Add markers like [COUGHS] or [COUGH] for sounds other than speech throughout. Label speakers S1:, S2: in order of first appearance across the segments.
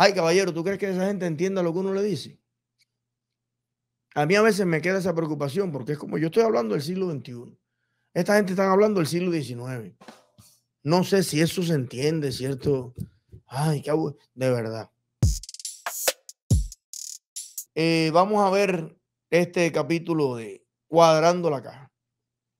S1: Ay, caballero, ¿tú crees que esa gente entienda lo que uno le dice? A mí a veces me queda esa preocupación porque es como yo estoy hablando del siglo XXI. Esta gente está hablando del siglo XIX. No sé si eso se entiende, ¿cierto? Ay, qué de verdad. Eh, vamos a ver este capítulo de Cuadrando la Caja.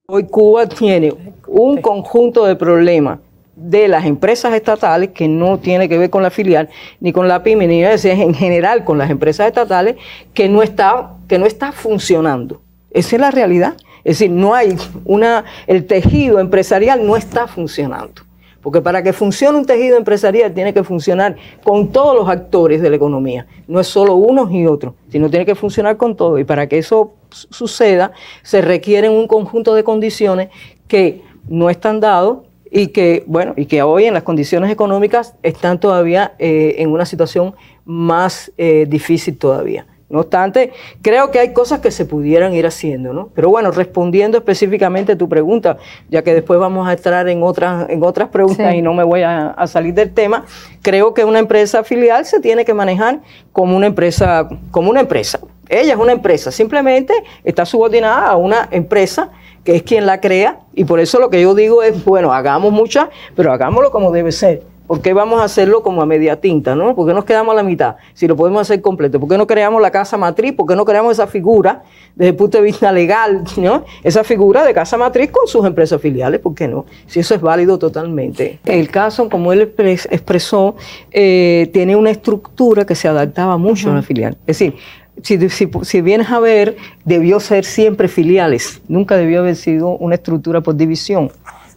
S2: Hoy Cuba tiene un conjunto de problemas de las empresas estatales, que no tiene que ver con la filial, ni con la pyme, ni en general con las empresas estatales, que no está, que no está funcionando. Esa es la realidad. Es decir, no hay una, el tejido empresarial no está funcionando. Porque para que funcione un tejido empresarial tiene que funcionar con todos los actores de la economía. No es solo unos y otros, sino tiene que funcionar con todos. Y para que eso suceda, se requieren un conjunto de condiciones que no están dados y que, bueno, y que hoy en las condiciones económicas están todavía eh, en una situación más eh, difícil todavía. No obstante, creo que hay cosas que se pudieran ir haciendo, ¿no? Pero bueno, respondiendo específicamente a tu pregunta, ya que después vamos a entrar en otras, en otras preguntas y no me voy a, a, salir del tema, creo que una empresa filial se tiene que manejar como una empresa, como una empresa. Ella es una empresa, simplemente está subordinada a una empresa que es quien la crea, y por eso lo que yo digo es, bueno, hagamos muchas, pero hagámoslo como debe ser. ¿Por qué vamos a hacerlo como a media tinta? ¿no? ¿Por qué nos quedamos a la mitad? Si lo podemos hacer completo. ¿Por qué no creamos la casa matriz? ¿Por qué no creamos esa figura desde el punto de vista legal? ¿no? Esa figura de casa matriz con sus empresas filiales. ¿Por qué no? Si eso es válido totalmente. El caso, como él expresó, eh, tiene una estructura que se adaptaba mucho a la filial. Es decir, si, vienes a ver, debió ser siempre filiales, nunca debió haber sido una estructura por división.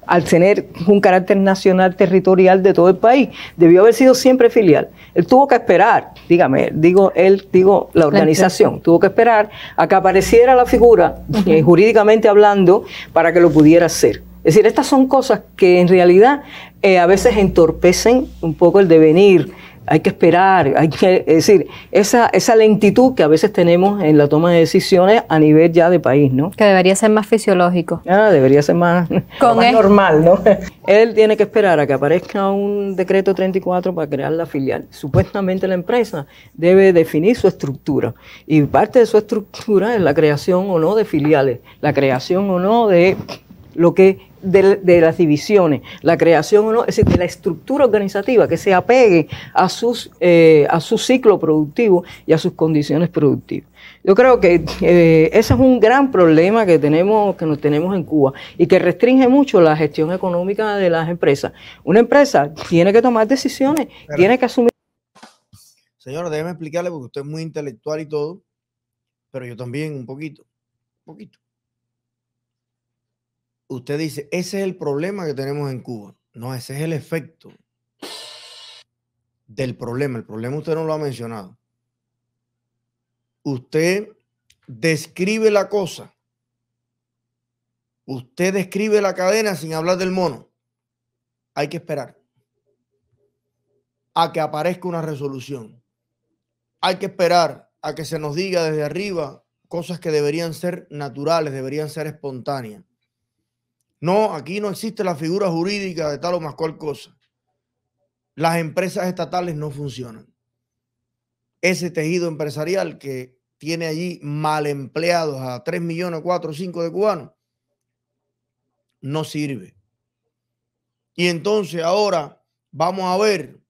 S2: Al tener un carácter nacional territorial de todo el país, debió haber sido siempre filial. Él tuvo que esperar, dígame, digo él, digo la organización, tuvo que esperar a que apareciera la figura, eh, jurídicamente hablando, para que lo pudiera hacer. Es decir, estas son cosas que en realidad eh, a veces entorpecen un poco el devenir hay que esperar, hay que, decir, esa, esa lentitud que a veces tenemos en la toma de decisiones a nivel ya de país, ¿no? Que debería ser más fisiológico. Ah, debería ser más, normal, ¿no? [LAUGHS] él tiene que esperar a que aparezca un decreto 34 para crear la filial. Supuestamente la empresa debe definir su estructura y parte de su estructura es la creación o no de filiales, la creación o no de lo que de, las divisiones, la creación o no, es decir, de la estructura organizativa que se apegue a, sus, eh, a su ciclo productivo y a sus condiciones productivas. Yo creo que eh, ese es un gran problema que tenemos, que nos tenemos en Cuba y que restringe mucho la gestión económica de las empresas. Una empresa tiene que tomar decisiones, tiene que asumir.
S1: Señor, déjeme explicarle porque usted es muy intelectual y todo pero yo también un poquito, un poquito usted dice, ese es el problema que tenemos en Cuba. No, ese es el efecto del problema. El problema usted no lo ha mencionado. Usted describe la cosa. Usted describe la cadena sin hablar del mono. Hay que esperar a que aparezca una resolución. Hay que esperar a que se nos diga desde arriba cosas que deberían ser naturales, deberían ser espontáneas. No, aquí no existe la figura jurídica de tal o más cual cosa. Las empresas estatales no funcionan. Ese tejido empresarial que tiene allí mal empleados a 3 millones, 4, 5 de cubanos, no sirve. Y entonces ahora vamos a ver,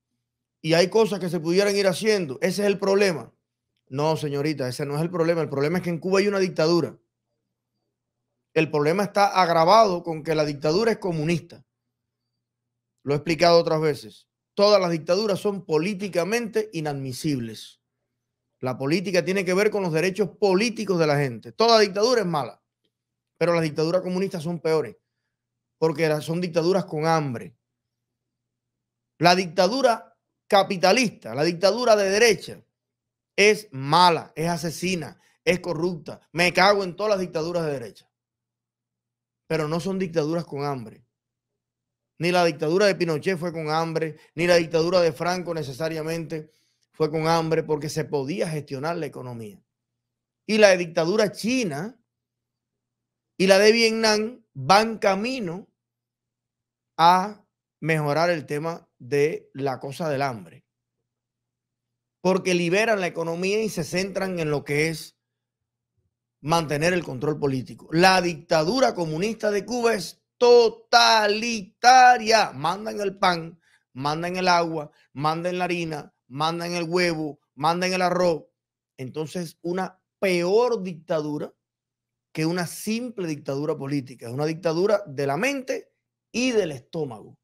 S1: y hay cosas que se pudieran ir haciendo. Ese es el problema. No, señorita, ese no es el problema. El problema es que en Cuba hay una dictadura. El problema está agravado con que la dictadura es comunista. Lo he explicado otras veces. Todas las dictaduras son políticamente inadmisibles. La política tiene que ver con los derechos políticos de la gente. Toda dictadura es mala, pero las dictaduras comunistas son peores, porque son dictaduras con hambre. La dictadura capitalista, la dictadura de derecha, es mala, es asesina, es corrupta. Me cago en todas las dictaduras de derecha pero no son dictaduras con hambre. Ni la dictadura de Pinochet fue con hambre, ni la dictadura de Franco necesariamente fue con hambre, porque se podía gestionar la economía. Y la dictadura china y la de Vietnam van camino a mejorar el tema de la cosa del hambre. Porque liberan la economía y se centran en lo que es mantener el control político. La dictadura comunista de Cuba es totalitaria. Mandan el pan, mandan el agua, mandan la harina, mandan el huevo, mandan el arroz. Entonces, una peor dictadura que una simple dictadura política. Es una dictadura de la mente y del estómago.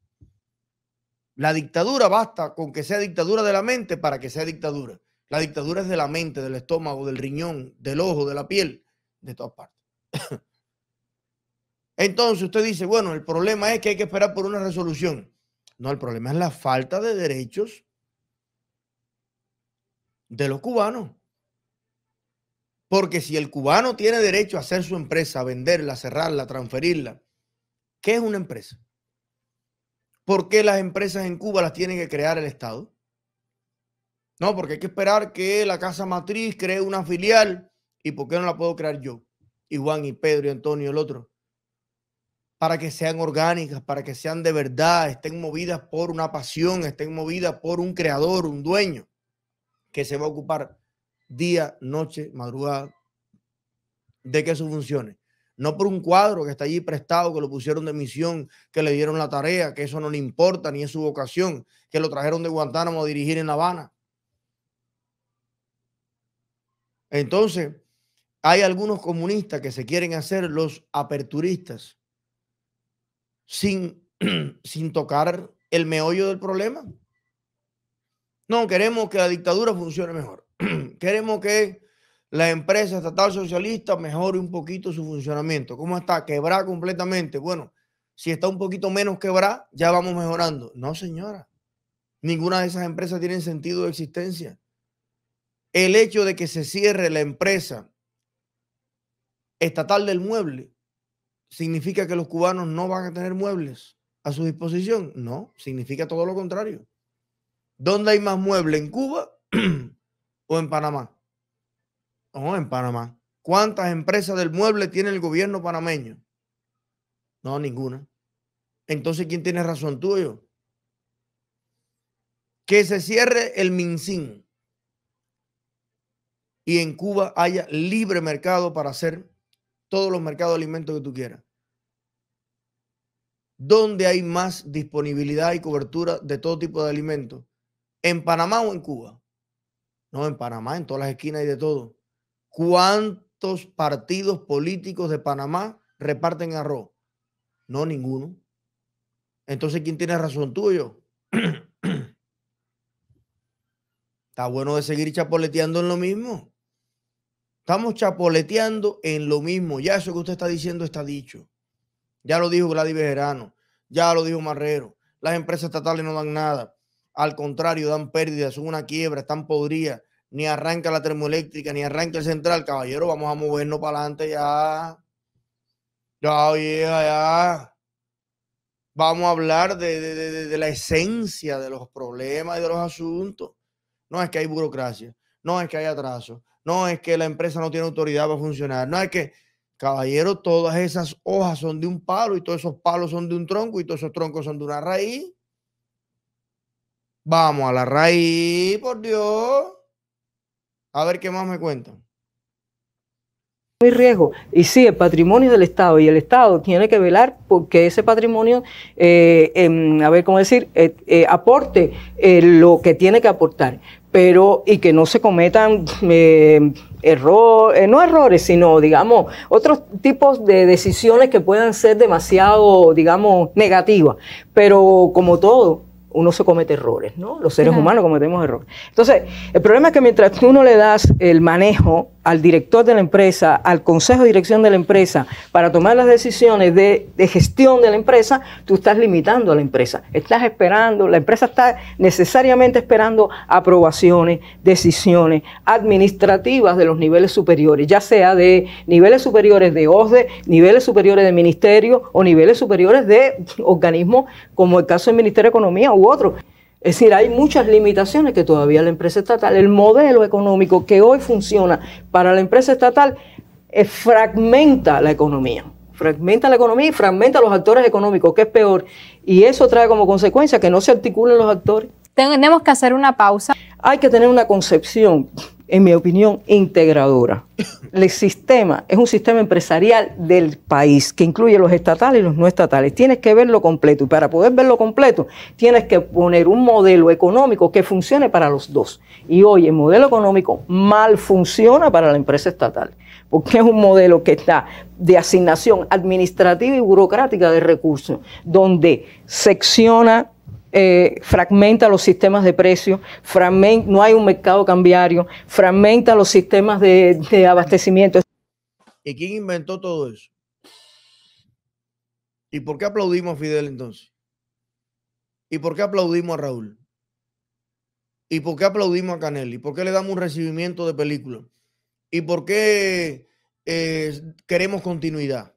S1: La dictadura basta con que sea dictadura de la mente para que sea dictadura. La dictadura es de la mente, del estómago, del riñón, del ojo, de la piel de todas partes. [COUGHS] Entonces usted dice, bueno, el problema es que hay que esperar por una resolución. No, el problema es la falta de derechos de los cubanos. Porque si el cubano tiene derecho a hacer su empresa, venderla, cerrarla, transferirla, ¿qué es una empresa? ¿Por qué las empresas en Cuba las tiene que crear el Estado? No, porque hay que esperar que la casa matriz cree una filial ¿Y por qué no la puedo crear yo? Y Juan y Pedro y Antonio y el otro. Para que sean orgánicas, para que sean de verdad, estén movidas por una pasión, estén movidas por un creador, un dueño, que se va a ocupar día, noche, madrugada, de que eso funcione. No por un cuadro que está allí prestado, que lo pusieron de misión, que le dieron la tarea, que eso no le importa ni es su vocación, que lo trajeron de Guantánamo a dirigir en La Habana. Entonces, hay algunos comunistas que se quieren hacer los aperturistas sin, [CLEARS THROAT] sin tocar el meollo del problema. No, queremos que la dictadura funcione mejor. [CLEARS THROAT] queremos que la empresa estatal socialista mejore un poquito su funcionamiento. ¿Cómo está? ¿Quebrá completamente. Bueno, si está un poquito menos quebrada, ya vamos mejorando. No, señora. Ninguna de esas empresas tiene sentido de existencia. El hecho de que se cierre la empresa estatal del mueble, ¿significa que los cubanos no van a tener muebles a su disposición? No, significa todo lo contrario. ¿Dónde hay más muebles? ¿En Cuba [CLEARS THROAT] o en Panamá? No, en Panamá. ¿Cuántas empresas del mueble tiene el gobierno panameño? No, ninguna. Entonces, ¿quién tiene razón? tuyo? Que se cierre el MinSIN y en Cuba haya libre mercado para hacer todos los mercados de alimentos que tú quieras. ¿Dónde hay más disponibilidad y cobertura de todo tipo de alimentos? ¿En Panamá o en Cuba? No, en Panamá, en todas las esquinas y de todo. ¿Cuántos partidos políticos de Panamá reparten arroz? No, ninguno. Entonces, ¿quién tiene razón? tuyo? [CLEARS THROAT] Está bueno de seguir chapoleteando en lo mismo. Estamos chapoleteando en lo mismo. Ya eso que usted está diciendo está dicho. Ya lo dijo Gladys Bejerano, ya lo dijo Marrero. Las empresas estatales no dan nada. Al contrario, dan pérdidas, son una quiebra, están podridas. Ni arranca la termoeléctrica, ni arranca el central. Caballero, vamos a movernos para adelante ya. Ya, vieja, ya. Vamos a hablar de, de la esencia de los problemas y de los asuntos. No es que hay burocracia no es que haya atraso, no es que la empresa no tiene autoridad para funcionar, no es que, caballero, todas esas hojas son de un palo y todos esos palos son de un tronco y todos esos troncos son de una raíz. Vamos a la raíz, por Dios. A ver qué más me cuentan
S2: mi riesgo. Y sí, el patrimonio del Estado y el Estado tiene que velar porque ese patrimonio, eh, em, a ver cómo decir, eh, eh, aporte lo que tiene que aportar, pero y que no se cometan em, errores, no errores, sino, digamos, otros tipos de decisiones que puedan ser demasiado, digamos, negativas. Pero como todo, uno se comete errores, ¿no? Los seres humanos cometemos errores. Entonces, el problema es que mientras tú no le das el manejo al director de la empresa, al consejo de dirección de la empresa, para tomar las decisiones de, gestión de la empresa, tú estás limitando a la empresa. Estás esperando, la empresa está necesariamente esperando aprobaciones, decisiones administrativas de los niveles superiores, ya sea de niveles superiores de OSDE, niveles superiores de ministerio o niveles superiores de organismos como el caso del Ministerio de Economía u otro. Es decir, hay muchas limitaciones que todavía la empresa estatal, el modelo económico que hoy funciona para la empresa estatal, eh, fragmenta la economía. Fragmenta la economía y fragmenta los actores económicos, que es peor. Y eso trae como consecuencia que no se articulen los actores. Tenemos que hacer una pausa. Hay que tener una concepción en mi opinión, integradora. El sistema es un sistema empresarial del país que incluye los estatales y los no estatales. Tienes que verlo completo y para poder verlo completo tienes que poner un modelo económico que funcione para los dos. Y hoy el modelo económico mal funciona para la empresa estatal, porque es un modelo que está de asignación administrativa y burocrática de recursos, donde secciona eh, fragmenta los sistemas de precios, no hay un mercado cambiario, fragmenta los sistemas de, abastecimiento.
S1: ¿Y quién inventó todo eso? ¿Y por qué aplaudimos a Fidel entonces? ¿Y por qué aplaudimos a Raúl? ¿Y por qué aplaudimos a Canelli? ¿Y por qué le damos un recibimiento de película? ¿Y por qué eh, queremos continuidad?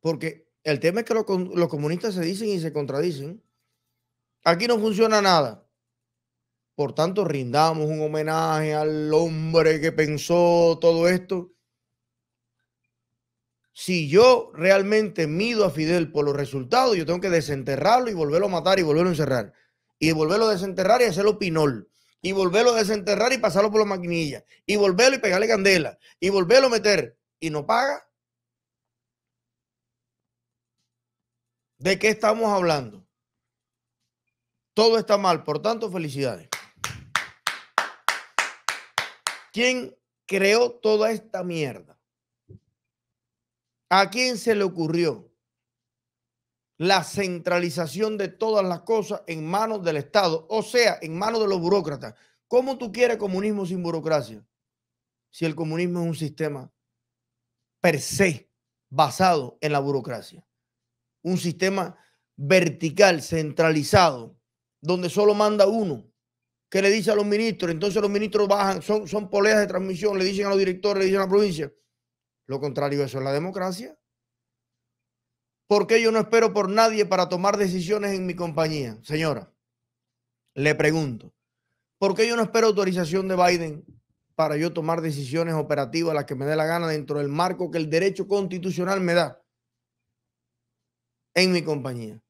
S1: Porque el tema es que los, comunistas se dicen y se contradicen. Aquí no funciona nada. Por tanto, rindamos un homenaje al hombre que pensó todo esto. Si yo realmente mido a Fidel por los resultados, yo tengo que desenterrarlo y volverlo a matar y volverlo a encerrar. Y volverlo a desenterrar y hacerlo pinol. Y volverlo a desenterrar y pasarlo por la maquinilla. Y volverlo y pegarle candela. Y volverlo a meter. Y no paga. ¿De qué estamos hablando? Todo está mal, por tanto, felicidades. ¿Quién creó toda esta mierda? ¿A quién se le ocurrió la centralización de todas las cosas en manos del Estado? O sea, en manos de los burócratas. ¿Cómo tú quieres comunismo sin burocracia? Si el comunismo es un sistema per se basado en la burocracia un sistema vertical, centralizado, donde solo manda uno, que le dice a los ministros, entonces los ministros bajan, son, son poleas de transmisión, le dicen a los directores, le dicen a la provincia. Lo contrario, eso es la democracia. Porque yo no espero por nadie para tomar decisiones en mi compañía? Señora, le pregunto, ¿por qué yo no espero autorización de Biden para yo tomar decisiones operativas, las que me dé la gana dentro del marco que el derecho constitucional me da? en mi compañía.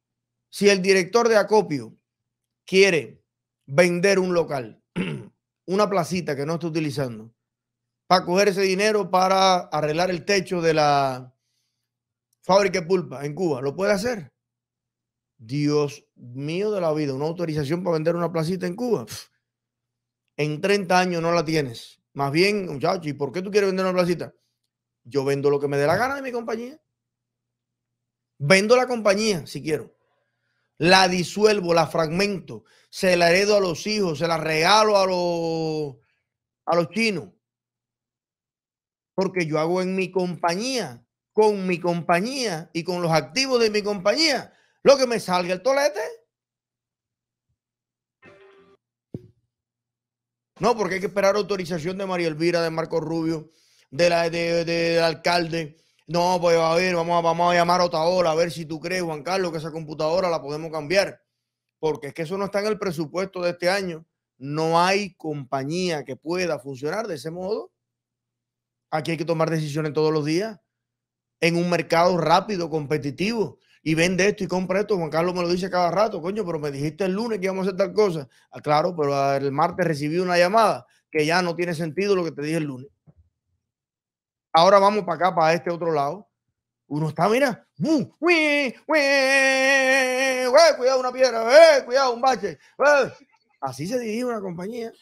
S1: Si el director de acopio quiere vender un local, [CLEARS THROAT] una placita que no está utilizando, para coger ese dinero para arreglar el techo de la fábrica de pulpa en Cuba, ¿lo puede hacer? Dios mío de la vida, una autorización para vender una placita en Cuba. En 30 años no la tienes. Más bien, ¿y por qué tú quieres vender una placita? Yo vendo lo que me dé la gana de mi compañía. Vendo la compañía si quiero. La disuelvo, la fragmento, se la heredo a los hijos, se la regalo a los, a los chinos. Porque yo hago en mi compañía, con mi compañía y con los activos de mi compañía, lo que me salga el tolete. No, porque hay que esperar autorización de María Elvira, de Marco Rubio, de la, del alcalde no, pues a ver, vamos a, vamos a llamar otra hora a ver si tú crees, Juan Carlos, que esa computadora la podemos cambiar. Porque es que eso no está en el presupuesto de este año. No hay compañía que pueda funcionar de ese modo. Aquí hay que tomar decisiones todos los días en un mercado rápido, competitivo. Y vende esto y compra esto. Juan Carlos me lo dice cada rato, coño, pero me dijiste el lunes que íbamos a hacer tal cosa. Ah, claro, pero el martes recibí una llamada que ya no tiene sentido lo que te dije el lunes. Ahora vamos para acá, para este otro lado. Uno está, mira, ¡Uy! Eh, cuidado una piedra, eh, cuidado un bache. Eh. Así se dirige una compañía.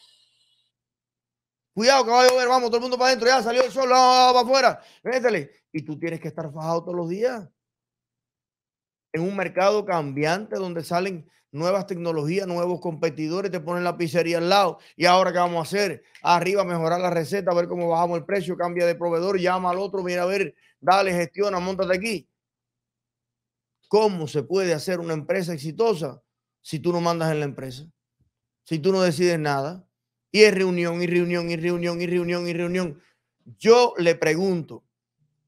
S1: Cuidado que va a llover, vamos, todo el mundo para adentro, ya salió el sol, vamos para afuera, métele. Y tú tienes que estar fajado todos los días en un mercado cambiante donde salen nuevas tecnologías, nuevos competidores, te ponen la pizzería al lado. ¿Y ahora qué vamos a hacer? Arriba, mejorar la receta, ver cómo bajamos el precio, cambia de proveedor, llama al otro, mira a ver, dale, gestiona, montate aquí. ¿Cómo se puede hacer una empresa exitosa si tú no mandas en la empresa? Si tú no decides nada. Y es reunión, y reunión, y reunión, y reunión, y reunión. Yo le pregunto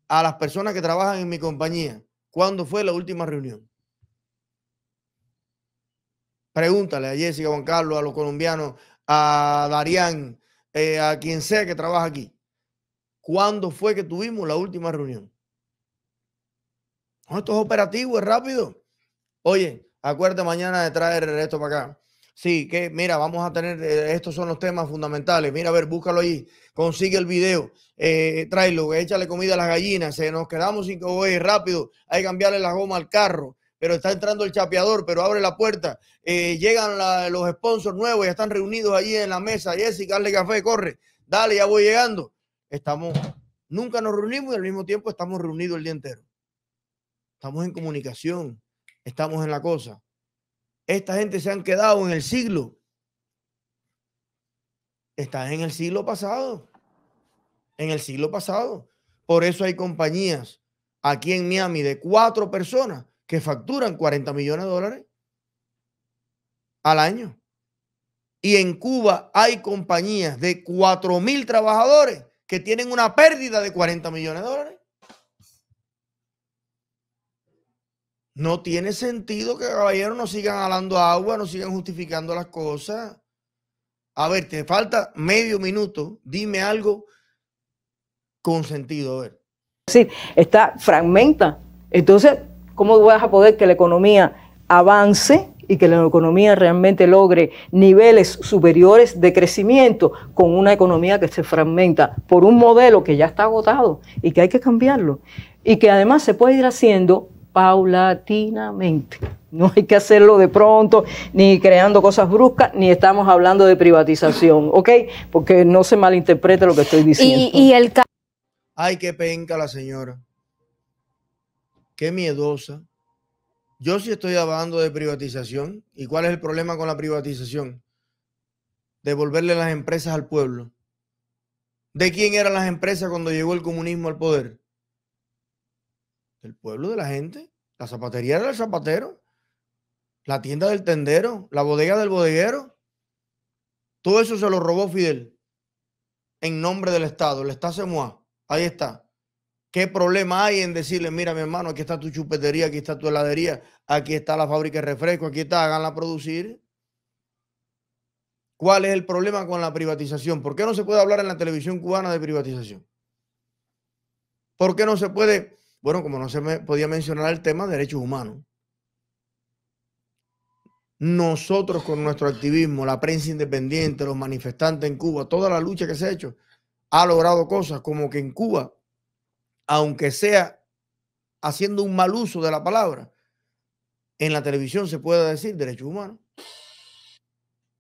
S1: a las personas que trabajan en mi compañía, ¿Cuándo fue la última reunión? Pregúntale a Jessica, Juan Carlos, a los colombianos, a Darián, eh, a quien sea que trabaja aquí. ¿Cuándo fue que tuvimos la última reunión? esto es operativo, es rápido. Oye, acuérdate mañana de traer esto para acá. Sí, que mira, vamos a tener, eh, estos son los temas fundamentales. Mira, a ver, búscalo ahí, consigue el video, eh, tráelo, échale comida a las gallinas, se nos quedamos sin voy rápido, hay que cambiarle la goma al carro, pero está entrando el chapeador, pero abre la puerta, eh, llegan los sponsors nuevos, ya están reunidos allí en la mesa, Jessica, dale café, corre, dale, ya voy llegando. Estamos, nunca nos reunimos y al mismo tiempo estamos reunidos el día entero. Estamos en comunicación, estamos en la cosa. Esta gente se han quedado en el siglo. Están en el siglo pasado. En el siglo pasado. Por eso hay compañías aquí en Miami de cuatro personas que facturan 40 millones de dólares al año. Y en Cuba hay compañías de cuatro mil trabajadores que tienen una pérdida de 40 millones de dólares. No tiene sentido que caballeros no sigan hablando agua, no sigan justificando las cosas. A ver, te falta medio minuto, dime algo
S2: con sentido, a ver. Sí, está fragmenta. Entonces, ¿cómo vas a poder que la economía avance y que la economía realmente logre niveles superiores de crecimiento con una economía que se fragmenta por un modelo que ya está agotado y que hay que cambiarlo? Y que además se puede ir haciendo paulatinamente. No hay que hacerlo de pronto, ni creando cosas bruscas, ni estamos hablando de privatización, ¿ok? Porque no se malinterprete lo que estoy diciendo. Y, el
S1: Ay, qué penca la señora. Qué miedosa. Yo sí estoy hablando de privatización. ¿Y cuál es el problema con la privatización? Devolverle las empresas al pueblo. ¿De quién eran las empresas cuando llegó el comunismo al poder? ¿El pueblo, de la gente. La zapatería del zapatero, la tienda del tendero, la bodega del bodeguero. Todo eso se lo robó Fidel en nombre del Estado. El Estado se Ahí está. ¿Qué problema hay en decirle, mira, mi hermano, aquí está tu chupetería, aquí está tu heladería, aquí está la fábrica de refresco, aquí está, háganla producir? ¿Cuál es el problema con la privatización? ¿Por qué no se puede hablar en la televisión cubana de privatización? ¿Por qué no se puede bueno, como no se me podía mencionar el tema de derechos humanos. Nosotros con nuestro activismo, la prensa independiente, los manifestantes en Cuba, toda la lucha que se ha hecho, ha logrado cosas como que en Cuba, aunque sea haciendo un mal uso de la palabra, en la televisión se pueda decir derechos humanos.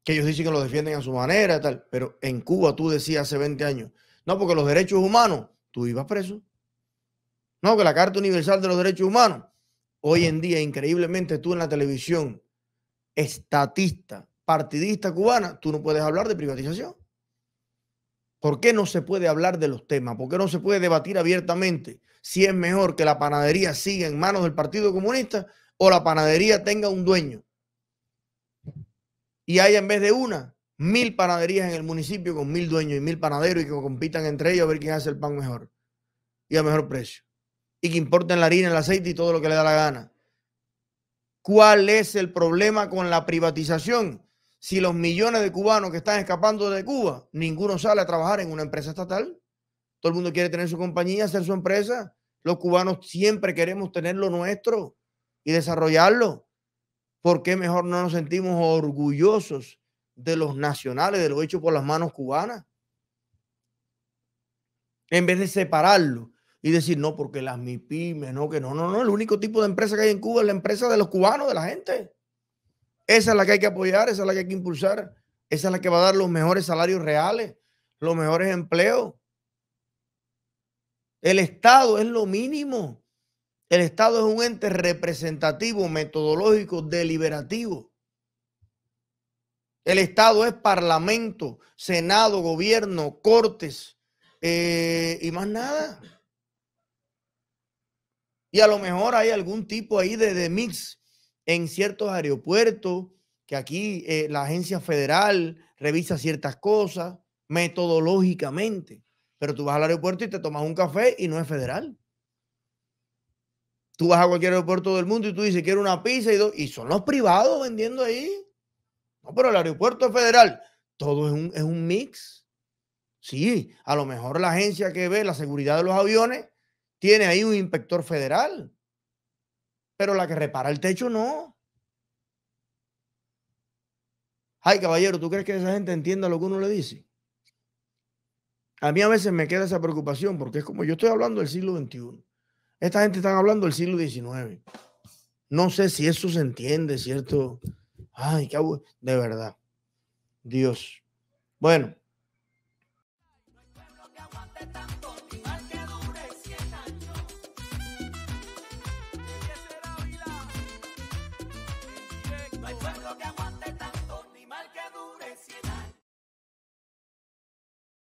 S1: Que ellos dicen que lo defienden a su manera, tal. Pero en Cuba tú decías hace 20 años, no, porque los derechos humanos, tú ibas preso. No, que la Carta Universal de los Derechos Humanos. Hoy en día, increíblemente, tú en la televisión estatista, partidista cubana, tú no puedes hablar de privatización. ¿Por qué no se puede hablar de los temas? ¿Por qué no se puede debatir abiertamente si es mejor que la panadería siga en manos del Partido Comunista o la panadería tenga un dueño? Y hay en vez de una, mil panaderías en el municipio con mil dueños y mil panaderos y que compitan entre ellos a ver quién hace el pan mejor y a mejor precio y que importen la harina, el aceite y todo lo que le da la gana. ¿Cuál es el problema con la privatización? Si los millones de cubanos que están escapando de Cuba, ninguno sale a trabajar en una empresa estatal. Todo el mundo quiere tener su compañía, hacer su empresa. Los cubanos siempre queremos tener lo nuestro y desarrollarlo. ¿Por qué mejor no nos sentimos orgullosos de los nacionales, de lo hecho por las manos cubanas? En vez de separarlo y decir, no, porque las MIPIMES, no, que no, no, no, el único tipo de empresa que hay en Cuba es la empresa de los cubanos, de la gente. Esa es la que hay que apoyar, esa es la que hay que impulsar, esa es la que va a dar los mejores salarios reales, los mejores empleos. El Estado es lo mínimo. El Estado es un ente representativo, metodológico, deliberativo. El Estado es parlamento, Senado, gobierno, cortes eh, y más nada. Y a lo mejor hay algún tipo ahí de, mix en ciertos aeropuertos, que aquí eh, la agencia federal revisa ciertas cosas metodológicamente. Pero tú vas al aeropuerto y te tomas un café y no es federal. Tú vas a cualquier aeropuerto del mundo y tú dices, quiero una pizza y Y son los privados vendiendo ahí. No, pero el aeropuerto es federal. Todo es un, es un mix. Sí, a lo mejor la agencia que ve la seguridad de los aviones tiene ahí un inspector federal, pero la que repara el techo no. Ay, caballero, ¿tú crees que esa gente entienda lo que uno le dice? A mí a veces me queda esa preocupación porque es como yo estoy hablando del siglo XXI. Esta gente está hablando del siglo XIX. No sé si eso se entiende, ¿cierto? Ay, qué De verdad. Dios. Bueno.